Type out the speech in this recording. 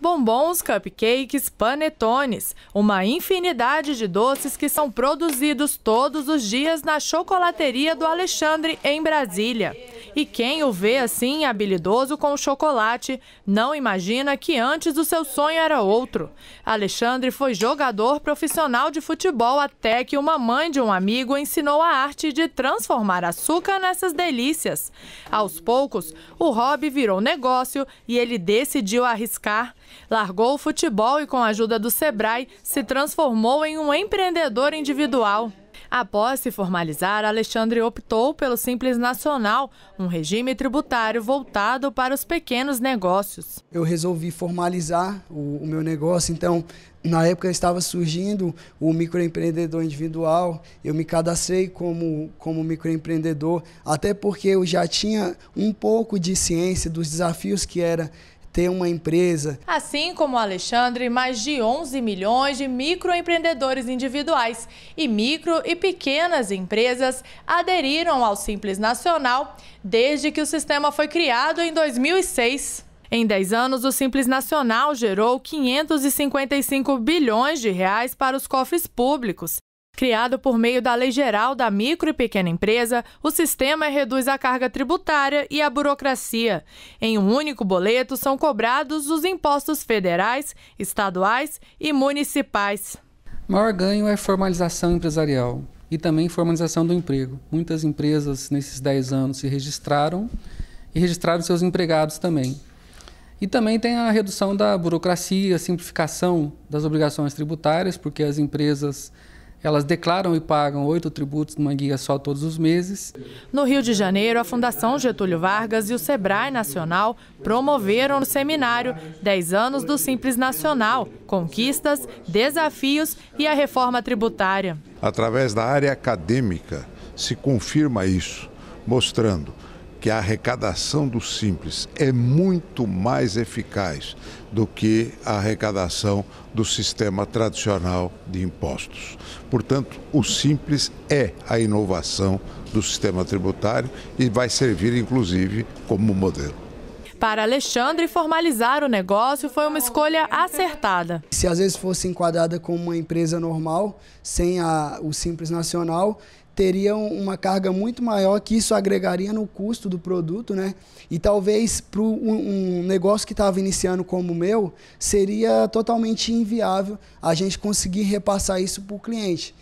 bombons, cupcakes, panetones, uma infinidade de doces que são produzidos todos os dias na chocolateria do Alexandre, em Brasília. E quem o vê assim, habilidoso com o chocolate, não imagina que antes o seu sonho era outro. Alexandre foi jogador profissional de futebol até que uma mãe de um amigo ensinou a arte de transformar açúcar nessas delícias. Aos poucos, o hobby virou negócio e ele decidiu arriscar. Largou o futebol e, com a ajuda do Sebrae, se transformou em um empreendedor individual. Após se formalizar, Alexandre optou pelo Simples Nacional, um regime tributário voltado para os pequenos negócios. Eu resolvi formalizar o, o meu negócio, então na época estava surgindo o microempreendedor individual, eu me cadastrei como, como microempreendedor, até porque eu já tinha um pouco de ciência dos desafios que era ter uma empresa. Assim como o Alexandre, mais de 11 milhões de microempreendedores individuais e micro e pequenas empresas aderiram ao Simples Nacional desde que o sistema foi criado em 2006. Em 10 anos, o Simples Nacional gerou 555 bilhões de reais para os cofres públicos Criado por meio da Lei Geral da Micro e Pequena Empresa, o sistema reduz a carga tributária e a burocracia. Em um único boleto são cobrados os impostos federais, estaduais e municipais. O maior ganho é formalização empresarial e também formalização do emprego. Muitas empresas nesses 10 anos se registraram e registraram seus empregados também. E também tem a redução da burocracia, a simplificação das obrigações tributárias, porque as empresas elas declaram e pagam oito tributos numa guia só todos os meses. No Rio de Janeiro, a Fundação Getúlio Vargas e o Sebrae Nacional promoveram no seminário 10 anos do Simples Nacional, conquistas, desafios e a reforma tributária. Através da área acadêmica se confirma isso, mostrando que a arrecadação do Simples é muito mais eficaz do que a arrecadação do sistema tradicional de impostos. Portanto, o Simples é a inovação do sistema tributário e vai servir, inclusive, como modelo. Para Alexandre, formalizar o negócio foi uma escolha acertada. Se às vezes fosse enquadrada como uma empresa normal, sem a, o Simples Nacional, teria uma carga muito maior que isso agregaria no custo do produto, né? E talvez para um, um, negócio que estava iniciando como o meu, seria totalmente inviável a gente conseguir repassar isso para o cliente.